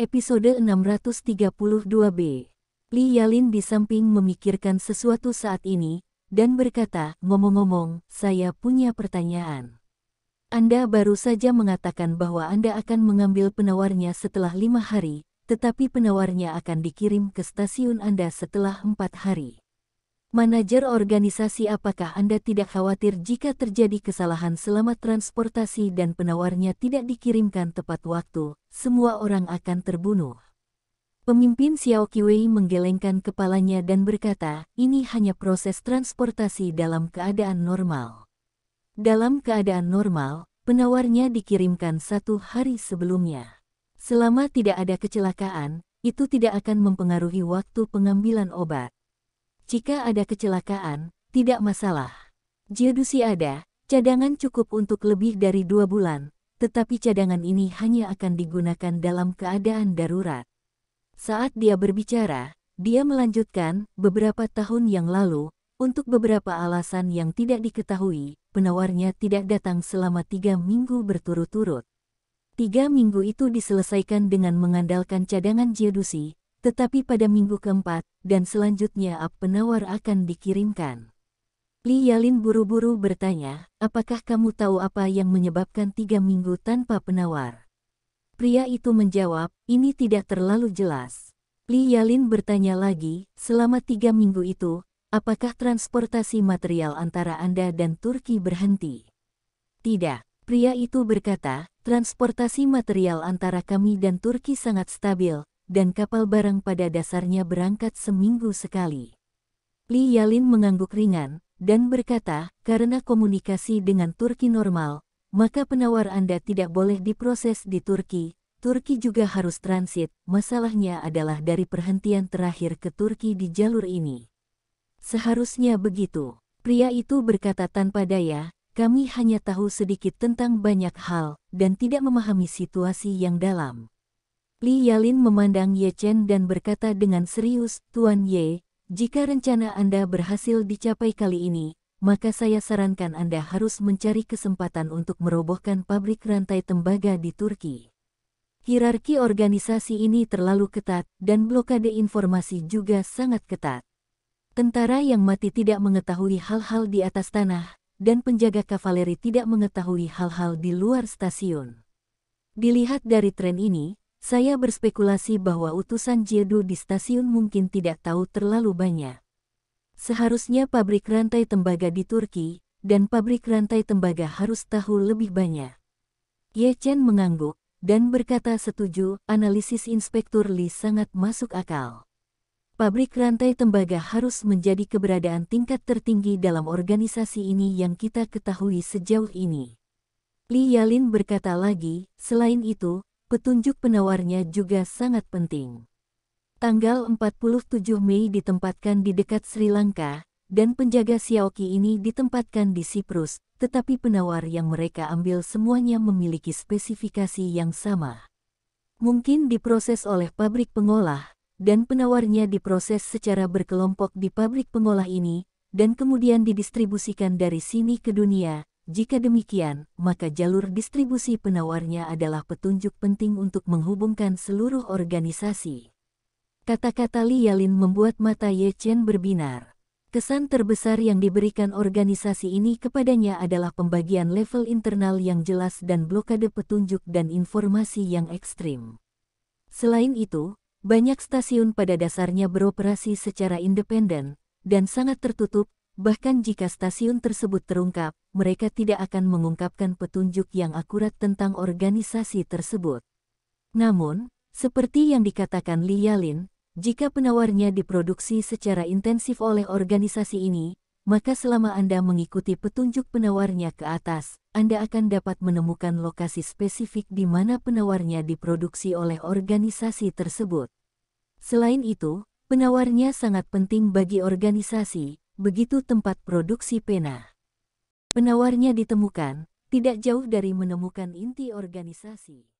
Episode 632b. Li Yalin di samping memikirkan sesuatu saat ini, dan berkata, ngomong-ngomong, saya punya pertanyaan. Anda baru saja mengatakan bahwa Anda akan mengambil penawarnya setelah lima hari, tetapi penawarnya akan dikirim ke stasiun Anda setelah empat hari. Manajer organisasi apakah Anda tidak khawatir jika terjadi kesalahan selama transportasi dan penawarnya tidak dikirimkan tepat waktu, semua orang akan terbunuh. Pemimpin Xiao Qiwei menggelengkan kepalanya dan berkata, ini hanya proses transportasi dalam keadaan normal. Dalam keadaan normal, penawarnya dikirimkan satu hari sebelumnya. Selama tidak ada kecelakaan, itu tidak akan mempengaruhi waktu pengambilan obat. Jika ada kecelakaan, tidak masalah. Jiadusi ada, cadangan cukup untuk lebih dari dua bulan, tetapi cadangan ini hanya akan digunakan dalam keadaan darurat. Saat dia berbicara, dia melanjutkan, beberapa tahun yang lalu, untuk beberapa alasan yang tidak diketahui, penawarnya tidak datang selama tiga minggu berturut-turut. Tiga minggu itu diselesaikan dengan mengandalkan cadangan Jiadusi, tetapi pada minggu keempat dan selanjutnya ap penawar akan dikirimkan. Li Yalin buru-buru bertanya, apakah kamu tahu apa yang menyebabkan tiga minggu tanpa penawar? Pria itu menjawab, ini tidak terlalu jelas. Li Yalin bertanya lagi, selama tiga minggu itu, apakah transportasi material antara Anda dan Turki berhenti? Tidak. Pria itu berkata, transportasi material antara kami dan Turki sangat stabil, dan kapal barang pada dasarnya berangkat seminggu sekali. Li Yalin mengangguk ringan dan berkata, karena komunikasi dengan Turki normal, maka penawar Anda tidak boleh diproses di Turki. Turki juga harus transit, masalahnya adalah dari perhentian terakhir ke Turki di jalur ini. Seharusnya begitu. Pria itu berkata tanpa daya, kami hanya tahu sedikit tentang banyak hal, dan tidak memahami situasi yang dalam. Li Yalin memandang Ye Chen dan berkata dengan serius, Tuan Ye, jika rencana Anda berhasil dicapai kali ini, maka saya sarankan Anda harus mencari kesempatan untuk merobohkan pabrik rantai tembaga di Turki. Hierarki organisasi ini terlalu ketat dan blokade informasi juga sangat ketat. Tentara yang mati tidak mengetahui hal-hal di atas tanah, dan penjaga kavaleri tidak mengetahui hal-hal di luar stasiun. Dilihat dari tren ini, saya berspekulasi bahwa utusan Jedu di stasiun mungkin tidak tahu terlalu banyak. Seharusnya pabrik rantai tembaga di Turki, dan pabrik rantai tembaga harus tahu lebih banyak. Ye Chen mengangguk, dan berkata setuju, analisis Inspektur Li sangat masuk akal. Pabrik rantai tembaga harus menjadi keberadaan tingkat tertinggi dalam organisasi ini yang kita ketahui sejauh ini. Li Yalin berkata lagi, selain itu, petunjuk penawarnya juga sangat penting. Tanggal 47 Mei ditempatkan di dekat Sri Lanka, dan penjaga Siaoki ini ditempatkan di Siprus, tetapi penawar yang mereka ambil semuanya memiliki spesifikasi yang sama. Mungkin diproses oleh pabrik pengolah, dan penawarnya diproses secara berkelompok di pabrik pengolah ini, dan kemudian didistribusikan dari sini ke dunia, jika demikian, maka jalur distribusi penawarnya adalah petunjuk penting untuk menghubungkan seluruh organisasi. Kata-kata Li Yalin membuat mata Ye Chen berbinar. Kesan terbesar yang diberikan organisasi ini kepadanya adalah pembagian level internal yang jelas dan blokade petunjuk dan informasi yang ekstrim. Selain itu, banyak stasiun pada dasarnya beroperasi secara independen, dan sangat tertutup, Bahkan jika stasiun tersebut terungkap, mereka tidak akan mengungkapkan petunjuk yang akurat tentang organisasi tersebut. Namun, seperti yang dikatakan Li Yalin, jika penawarnya diproduksi secara intensif oleh organisasi ini, maka selama Anda mengikuti petunjuk penawarnya ke atas, Anda akan dapat menemukan lokasi spesifik di mana penawarnya diproduksi oleh organisasi tersebut. Selain itu, penawarnya sangat penting bagi organisasi, begitu tempat produksi pena. Penawarnya ditemukan, tidak jauh dari menemukan inti organisasi.